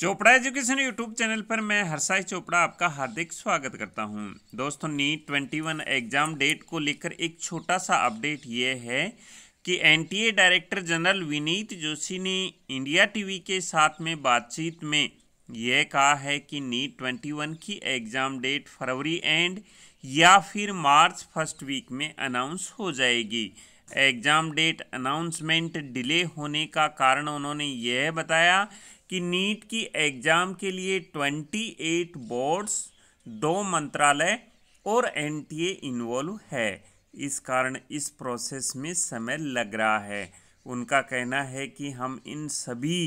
Chopra education YouTube channel पर मैं हर्षाई चोपड़ा आपका हार्दिक स्वागत करता हूं दोस्तों NEET twenty one exam date को लेकर एक छोटा सा अपडेट ये है कि NTA director general Vineet Joshi ने इंडिया टीवी के साथ में बातचीत में यह कहा है कि नीट ट्वेंटी वन की एग्ज़ाम डेट फरवरी एंड या फिर मार्च फर्स्ट वीक में अनाउंस हो जाएगी एग्ज़ाम डेट अनाउंसमेंट डिले होने का कारण उन्होंने यह बताया कि नीट की एग्ज़ाम के लिए ट्वेंटी एट बोर्ड्स दो मंत्रालय और एनटीए इन्वॉल्व है इस कारण इस प्रोसेस में समय लग रहा है उनका कहना है कि हम इन सभी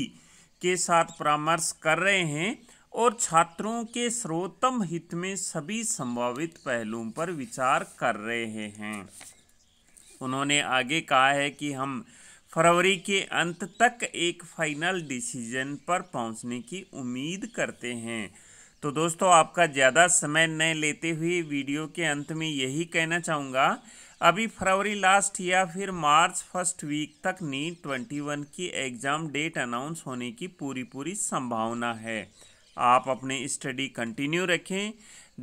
के साथ परामर्श कर रहे हैं और छात्रों के सर्वोत्तम हित में सभी संभावित पहलुओं पर विचार कर रहे हैं उन्होंने आगे कहा है कि हम फरवरी के अंत तक एक फाइनल डिसीजन पर पहुंचने की उम्मीद करते हैं तो दोस्तों आपका ज़्यादा समय न लेते हुए वीडियो के अंत में यही कहना चाहूँगा अभी फरवरी लास्ट या फिर मार्च फर्स्ट वीक तक नीट ट्वेंटी वन की एग्ज़ाम डेट अनाउंस होने की पूरी पूरी संभावना है आप अपने स्टडी कंटिन्यू रखें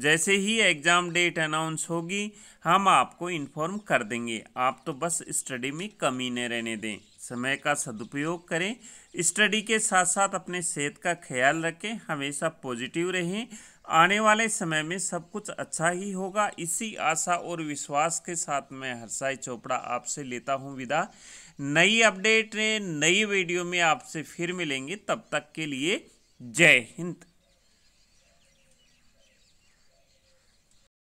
जैसे ही एग्ज़ाम डेट अनाउंस होगी हम आपको इन्फॉर्म कर देंगे आप तो बस स्टडी में कमी न रहने दें समय का सदुपयोग करें स्टडी के साथ साथ अपने सेहत का ख्याल रखें हमेशा पॉजिटिव रहें आने वाले समय में सब कुछ अच्छा ही होगा इसी आशा और विश्वास के साथ मैं हर्षाई चोपड़ा आपसे लेता हूं विदा नई अपडेट नई वीडियो में आपसे फिर मिलेंगे तब तक के लिए जय हिंद